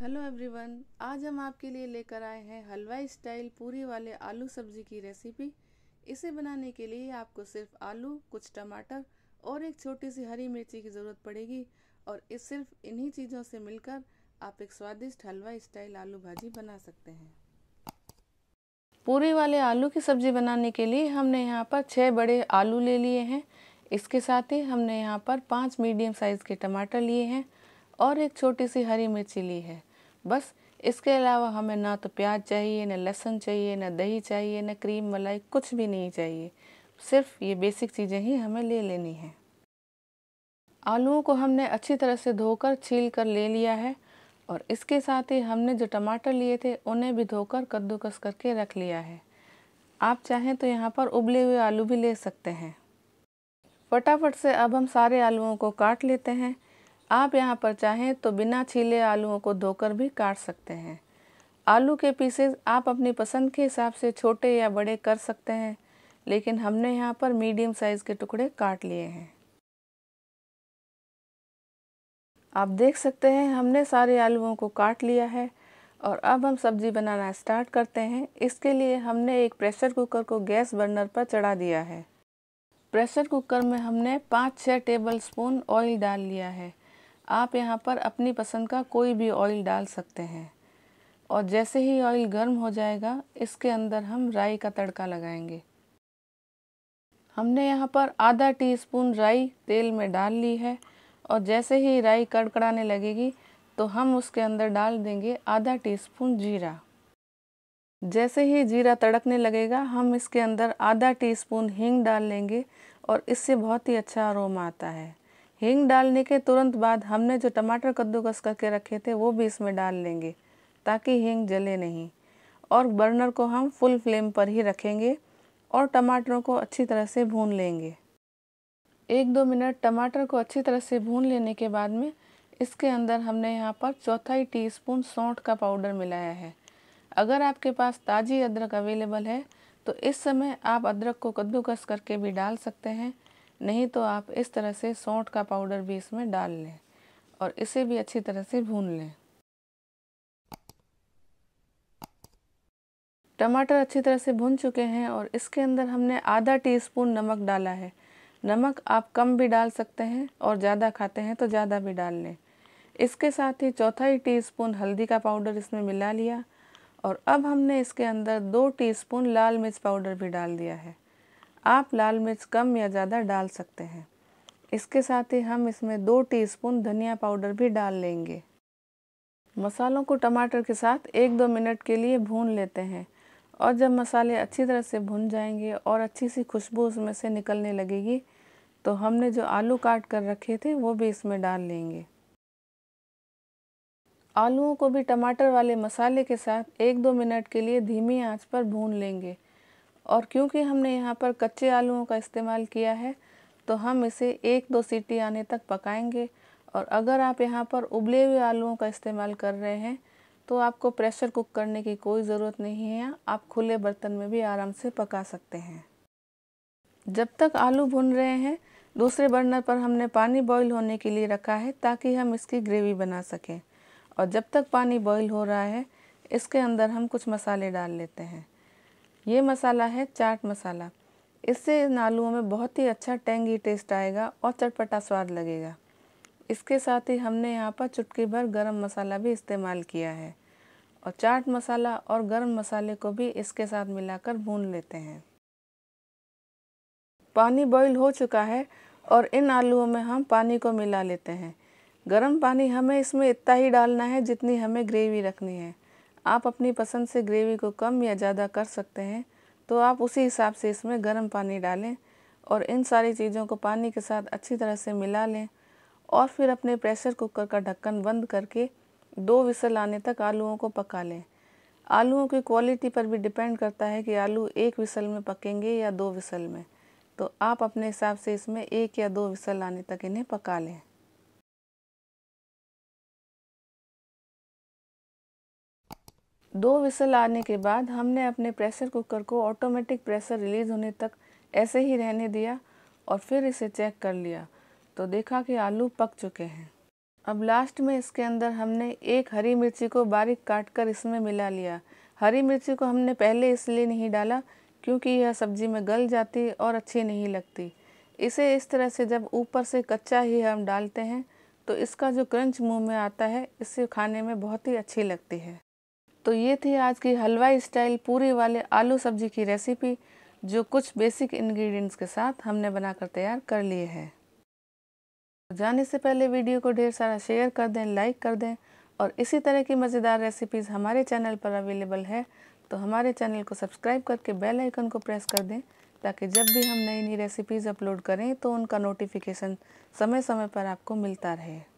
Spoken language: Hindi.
हेलो एवरीवन आज हम आपके लिए लेकर आए हैं हलवाई स्टाइल पूरी वाले आलू सब्जी की रेसिपी इसे बनाने के लिए आपको सिर्फ आलू कुछ टमाटर और एक छोटी सी हरी मिर्ची की ज़रूरत पड़ेगी और इस सिर्फ इन्हीं चीज़ों से मिलकर आप एक स्वादिष्ट हलवा स्टाइल आलू भाजी बना सकते हैं पूरी वाले आलू की सब्ज़ी बनाने के लिए हमने यहाँ पर छः बड़े आलू ले लिए हैं इसके साथ ही हमने यहाँ पर पाँच मीडियम साइज़ के टमाटर लिए हैं और एक छोटी सी हरी मिर्ची ली है बस इसके अलावा हमें ना तो प्याज चाहिए ना लहसुन चाहिए ना दही चाहिए ना क्रीम मलाई कुछ भी नहीं चाहिए सिर्फ ये बेसिक चीज़ें ही हमें ले लेनी हैं आलूओं को हमने अच्छी तरह से धोकर छील कर ले लिया है और इसके साथ ही हमने जो टमाटर लिए थे उन्हें भी धोकर कद्दूकस करके रख लिया है आप चाहें तो यहाँ पर उबले हुए आलू भी ले सकते हैं फटाफट से अब हम सारे आलूओं को काट लेते हैं आप यहाँ पर चाहें तो बिना छीले आलूओं को धोकर भी काट सकते हैं आलू के पीसेस आप अपनी पसंद के हिसाब से छोटे या बड़े कर सकते हैं लेकिन हमने यहाँ पर मीडियम साइज़ के टुकड़े काट लिए हैं आप देख सकते हैं हमने सारे आलूओं को काट लिया है और अब हम सब्ज़ी बनाना स्टार्ट करते हैं इसके लिए हमने एक प्रेशर कुकर को गैस बर्नर पर चढ़ा दिया है प्रेशर कुकर में हमने पाँच छः टेबल स्पून ऑयल डाल लिया है आप यहाँ पर अपनी पसंद का कोई भी ऑयल डाल सकते हैं और जैसे ही ऑयल गर्म हो जाएगा इसके अंदर हम राई का तड़का लगाएंगे हमने यहाँ पर आधा टीस्पून राई तेल में डाल ली है और जैसे ही राई कड़कड़ाने लगेगी तो हम उसके अंदर डाल देंगे आधा टीस्पून जीरा जैसे ही जीरा तड़कने लगेगा हम इसके अंदर आधा टीस्पून हींग डाल लेंगे और इससे बहुत ही अच्छा अरोमा आता है हींग डालने के तुरंत बाद हमने जो टमाटर कद्दूकस करके रखे थे वो भी इसमें डाल लेंगे ताकि हींग जले नहीं और बर्नर को हम फुल फ्लेम पर ही रखेंगे और टमाटरों को अच्छी तरह से भून लेंगे एक दो मिनट टमाटर को अच्छी तरह से भून लेने के बाद में इसके अंदर हमने यहाँ पर चौथाई टीस्पून सौंठ का पाउडर मिलाया है अगर आपके पास ताज़ी अदरक अवेलेबल है तो इस समय आप अदरक को कद्दूकस करके भी डाल सकते हैं नहीं तो आप इस तरह से सौंठ का पाउडर भी इसमें डाल लें और इसे भी अच्छी तरह से भून लें टमाटर अच्छी तरह से भुन चुके हैं और इसके अंदर हमने आधा टीस्पून नमक डाला है नमक आप कम भी डाल सकते हैं और ज़्यादा खाते हैं तो ज़्यादा भी डाल लें इसके साथ ही चौथाई टीस्पून हल्दी का पाउडर इसमें मिला लिया और अब हमने इसके अंदर दो टीस्पून लाल मिर्च पाउडर भी डाल दिया है आप लाल मिर्च कम या ज़्यादा डाल सकते हैं इसके साथ ही हम इसमें दो टीस्पून धनिया पाउडर भी डाल लेंगे मसालों को टमाटर के साथ एक दो मिनट के लिए भून लेते हैं और जब मसाले अच्छी तरह से भुन जाएंगे और अच्छी सी खुशबू उसमें से निकलने लगेगी तो हमने जो आलू काट कर रखे थे वो भी इसमें डाल लेंगे आलूओं को भी टमाटर वाले मसाले के साथ एक दो मिनट के लिए धीमी आंच पर भून लेंगे और क्योंकि हमने यहाँ पर कच्चे आलूओं का इस्तेमाल किया है तो हम इसे एक दो सीटी आने तक पकाएंगे और अगर आप यहाँ पर उबले हुए आलूओं का इस्तेमाल कर रहे हैं तो आपको प्रेशर कुक करने की कोई ज़रूरत नहीं है आप खुले बर्तन में भी आराम से पका सकते हैं जब तक आलू भुन रहे हैं दूसरे बर्नर पर हमने पानी बॉईल होने के लिए रखा है ताकि हम इसकी ग्रेवी बना सकें और जब तक पानी बॉईल हो रहा है इसके अंदर हम कुछ मसाले डाल लेते हैं ये मसाला है चाट मसाला इससे इन आलुओं में बहुत ही अच्छा टेंगी टेस्ट आएगा और चटपटा स्वाद लगेगा इसके साथ ही हमने यहाँ पर चुटकी भर गरम मसाला भी इस्तेमाल किया है और चाट मसाला और गरम मसाले को भी इसके साथ मिलाकर भून लेते हैं पानी बॉईल हो चुका है और इन आलूओं में हम पानी को मिला लेते हैं गरम पानी हमें इसमें इतना ही डालना है जितनी हमें ग्रेवी रखनी है आप अपनी पसंद से ग्रेवी को कम या ज़्यादा कर सकते हैं तो आप उसी हिसाब से इसमें गर्म पानी डालें और इन सारी चीज़ों को पानी के साथ अच्छी तरह से मिला लें और फिर अपने प्रेशर कुकर का ढक्कन बंद करके दो विसल आने तक आलूओं को पका लें आलूओं की क्वालिटी पर भी डिपेंड करता है कि आलू एक विसल में पकेंगे या दो विसल में तो आप अपने हिसाब से इसमें एक या दो विसल आने तक इन्हें पका लें दो विसल आने के बाद हमने अपने प्रेशर कुकर को ऑटोमेटिक प्रेशर रिलीज़ होने तक ऐसे ही रहने दिया और फिर इसे चेक कर लिया तो देखा कि आलू पक चुके हैं अब लास्ट में इसके अंदर हमने एक हरी मिर्ची को बारीक काट कर इसमें मिला लिया हरी मिर्ची को हमने पहले इसलिए नहीं डाला क्योंकि यह सब्ज़ी में गल जाती और अच्छी नहीं लगती इसे इस तरह से जब ऊपर से कच्चा ही हम डालते हैं तो इसका जो क्रंच मुंह में आता है इसे खाने में बहुत ही अच्छी लगती है तो ये थी आज की हलवाई स्टाइल पूरी वाले आलू सब्जी की रेसिपी जो कुछ बेसिक इंग्रेडिएंट्स के साथ हमने बनाकर तैयार कर लिए हैं तो जाने से पहले वीडियो को ढेर सारा शेयर कर दें लाइक कर दें और इसी तरह की मज़ेदार रेसिपीज़ हमारे चैनल पर अवेलेबल है तो हमारे चैनल को सब्सक्राइब करके बेल आइकन को प्रेस कर दें ताकि जब भी हम नई नई रेसिपीज़ अपलोड करें तो उनका नोटिफिकेशन समय समय पर आपको मिलता रहे